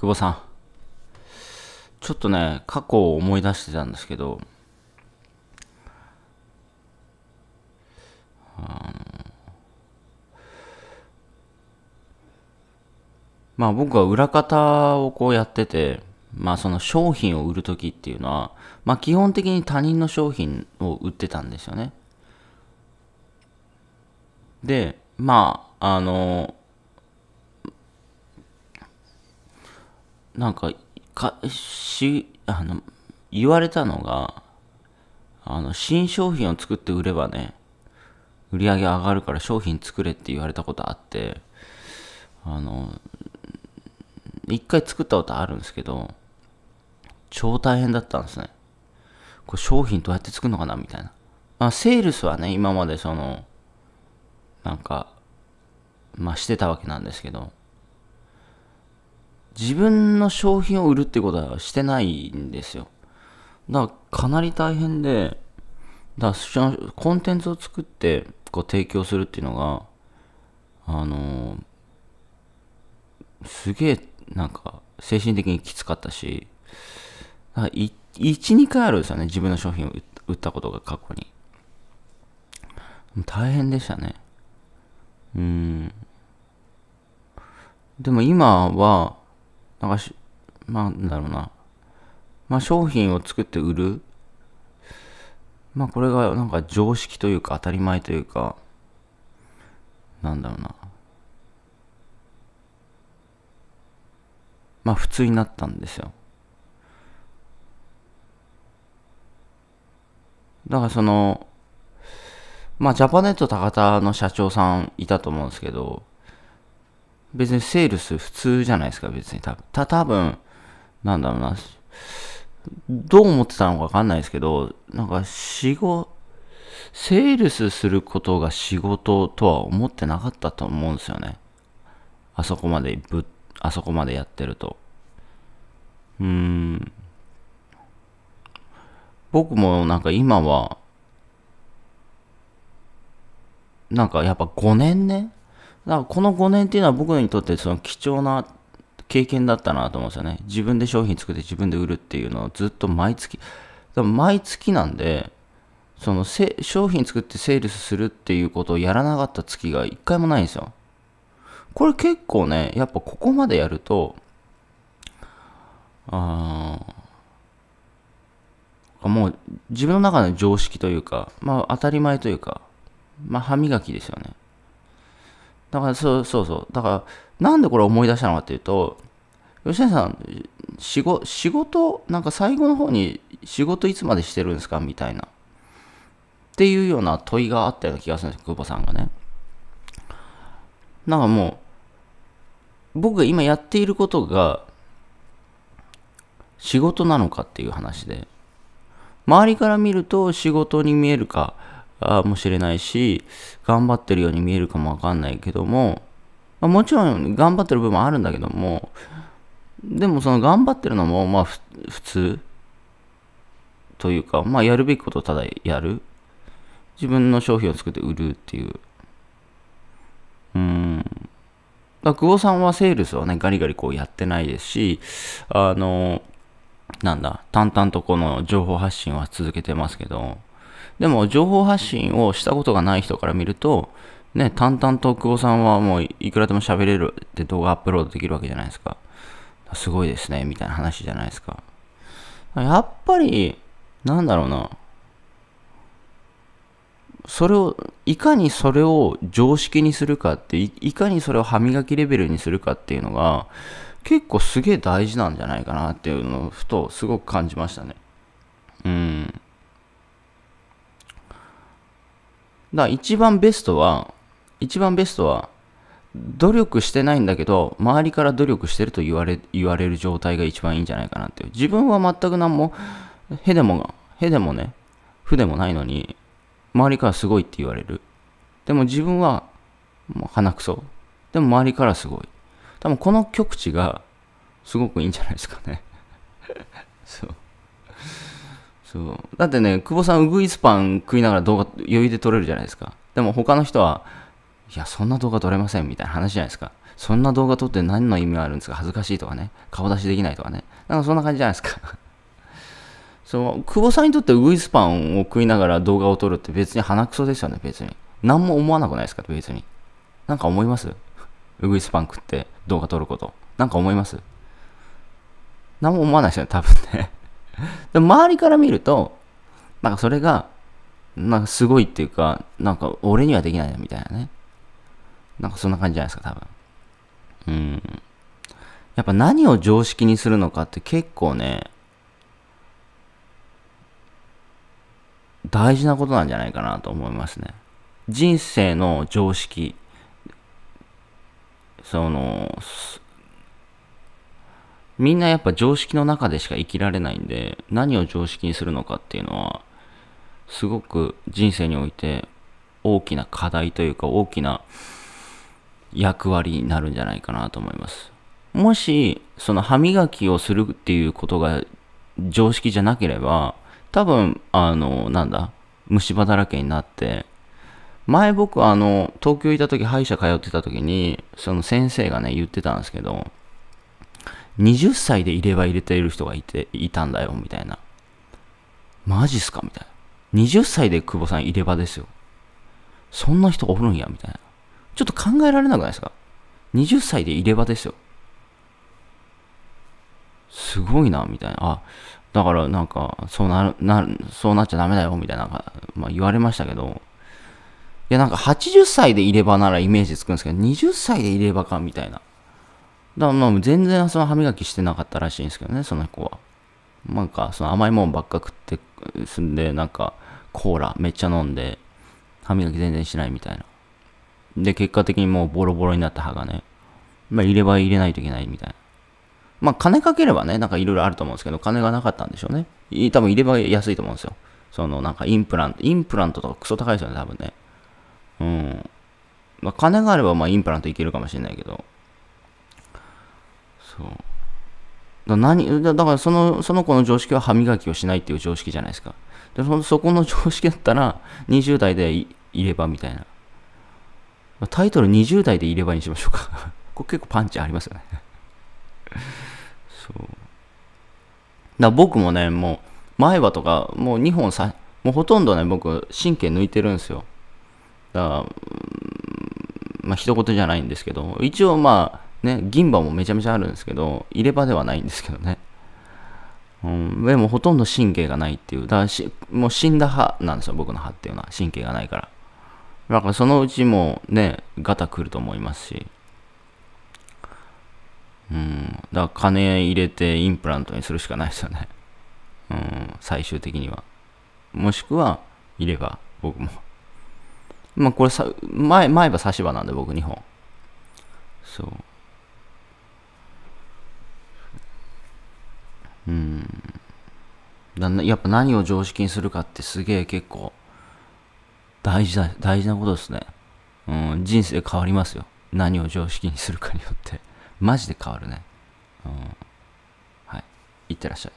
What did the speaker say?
久保さん。ちょっとね、過去を思い出してたんですけど、あまあ僕は裏方をこうやってて、まあその商品を売る時っていうのは、まあ基本的に他人の商品を売ってたんですよね。で、まあ、あの、なんか、か、し、あの、言われたのが、あの、新商品を作って売ればね、売り上げ上がるから商品作れって言われたことあって、あの、一回作ったことあるんですけど、超大変だったんですね。これ商品どうやって作るのかなみたいな。まあ、セールスはね、今までその、なんか、まあ、してたわけなんですけど、自分の商品を売るってことはしてないんですよ。だからかなり大変で、だからコンテンツを作ってこう提供するっていうのが、あのー、すげえなんか精神的にきつかったし、1、2回あるんですよね、自分の商品を売ったことが過去に。大変でしたね。うん。でも今は、なんかし、まあ、なんだろうな。まあ、商品を作って売る。まあ、これがなんか常識というか当たり前というか、なんだろうな。まあ、普通になったんですよ。だからその、まあ、ジャパネット高田の社長さんいたと思うんですけど、別にセールス普通じゃないですか、別に多分。た、多分、なんだろうな、どう思ってたのかわかんないですけど、なんか仕事、セールスすることが仕事とは思ってなかったと思うんですよね。あそこまでぶ、あそこまでやってると。うーん。僕もなんか今は、なんかやっぱ5年ね、だからこの5年っていうのは僕にとってその貴重な経験だったなと思うんですよね。自分で商品作って自分で売るっていうのをずっと毎月。も毎月なんで、その商品作ってセールスするっていうことをやらなかった月が一回もないんですよ。これ結構ね、やっぱここまでやると、あもう自分の中の常識というか、まあ当たり前というか、まあ歯磨きですよね。だからそうそうそう。だから、なんでこれ思い出したのかっていうと、吉谷さん、仕事、仕事、なんか最後の方に仕事いつまでしてるんですかみたいな。っていうような問いがあったような気がするんです久保さんがね。なんかもう、僕が今やっていることが、仕事なのかっていう話で、周りから見ると仕事に見えるか、かもしれないし、頑張ってるように見えるかもわかんないけども、まあ、もちろん頑張ってる部分もあるんだけども、でもその頑張ってるのも、まあ普通というか、まあやるべきことをただやる。自分の商品を作って売るっていう。うん。だ久保さんはセールスはね、ガリガリこうやってないですし、あの、なんだ、淡々とこの情報発信は続けてますけど、でも情報発信をしたことがない人から見ると、ね、淡々と久保さんはもういくらでも喋れるって動画アップロードできるわけじゃないですか。すごいですね、みたいな話じゃないですか。やっぱり、なんだろうな。それを、いかにそれを常識にするかってい、いかにそれを歯磨きレベルにするかっていうのが、結構すげえ大事なんじゃないかなっていうのを、ふとすごく感じましたね。だから一番ベストは、一番ベストは、努力してないんだけど、周りから努力してると言われ言われる状態が一番いいんじゃないかなっていう。自分は全く何も、へでもが、へでもね、負でもないのに、周りからすごいって言われる。でも自分は、もう鼻くそ。でも周りからすごい。多分この極地が、すごくいいんじゃないですかね そう。そうだってね久保さんウグイスパン食いながら動画余裕で撮れるじゃないですかでも他の人はいやそんな動画撮れませんみたいな話じゃないですかそんな動画撮って何の意味があるんですか恥ずかしいとかね顔出しできないとかねなんかそんな感じじゃないですか そう久保さんにとってウグイスパンを食いながら動画を撮るって別に鼻くそですよね別に何も思わなくないですか別になんか思いますウグイスパン食って動画撮ることなんか思います何も思わないですよね多分ねで周りから見ると、なんかそれが、なんかすごいっていうか、なんか俺にはできないなみたいなね。なんかそんな感じじゃないですか、多分。うん。やっぱ何を常識にするのかって結構ね、大事なことなんじゃないかなと思いますね。人生の常識、その、みんなやっぱ常識の中でしか生きられないんで、何を常識にするのかっていうのは、すごく人生において大きな課題というか大きな役割になるんじゃないかなと思います。もし、その歯磨きをするっていうことが常識じゃなければ、多分、あの、なんだ、虫歯だらけになって、前僕あの、東京いた時歯医者通ってた時に、その先生がね、言ってたんですけど、20歳で入れ歯入れている人がいて、いたんだよ、みたいな。マジっすかみたいな。20歳で久保さん入れ歯ですよ。そんな人おるんや、みたいな。ちょっと考えられなくないですか ?20 歳で入れ歯ですよ。すごいな、みたいな。あ、だからなんか、そうなる、なる、そうなっちゃダメだよ、みたいな、まあ言われましたけど、いやなんか80歳で入れ歯ならイメージつくんですけど、20歳で入れ歯か、みたいな。だから全然その歯磨きしてなかったらしいんですけどね、その子は。なんかその甘いもんばっか食って住んで、なんかコーラめっちゃ飲んで、歯磨き全然しないみたいな。で、結果的にもうボロボロになった歯がね、まあ、入れ歯入れないといけないみたいな。まあ、金かければね、なんかいろいろあると思うんですけど、金がなかったんでしょうね。多分入れ歯安いと思うんですよ。そのなんかインプラント、インプラントとかクソ高いですよね、多分ね。うん。まあ、金があればまあインプラントいけるかもしれないけど、だ何だからそのその子の常識は歯磨きをしないっていう常識じゃないですかでそそこの常識だったら20代でいればみたいなタイトル20代でいればにしましょうか これ結構パンチありますよねそうだ僕もねもう前歯とかもう2本さもうほとんどね僕神経抜いてるんですよだからまあ一言じゃないんですけど一応まあね、銀歯もめちゃめちゃあるんですけど、入れ歯ではないんですけどね。うん、でもほとんど神経がないっていう。だからし、もう死んだ歯なんですよ、僕の歯っていうのは。神経がないから。だからそのうちもね、ガタくると思いますし。うん、だから金入れてインプラントにするしかないですよね。うん、最終的には。もしくは、入れ歯、僕も。まあこれさ、前、前歯差し歯なんで僕2本。そう。うんだやっぱ何を常識にするかってすげえ結構大事だ大事なことですね、うん、人生変わりますよ何を常識にするかによってマジで変わるね、うん、はいいってらっしゃい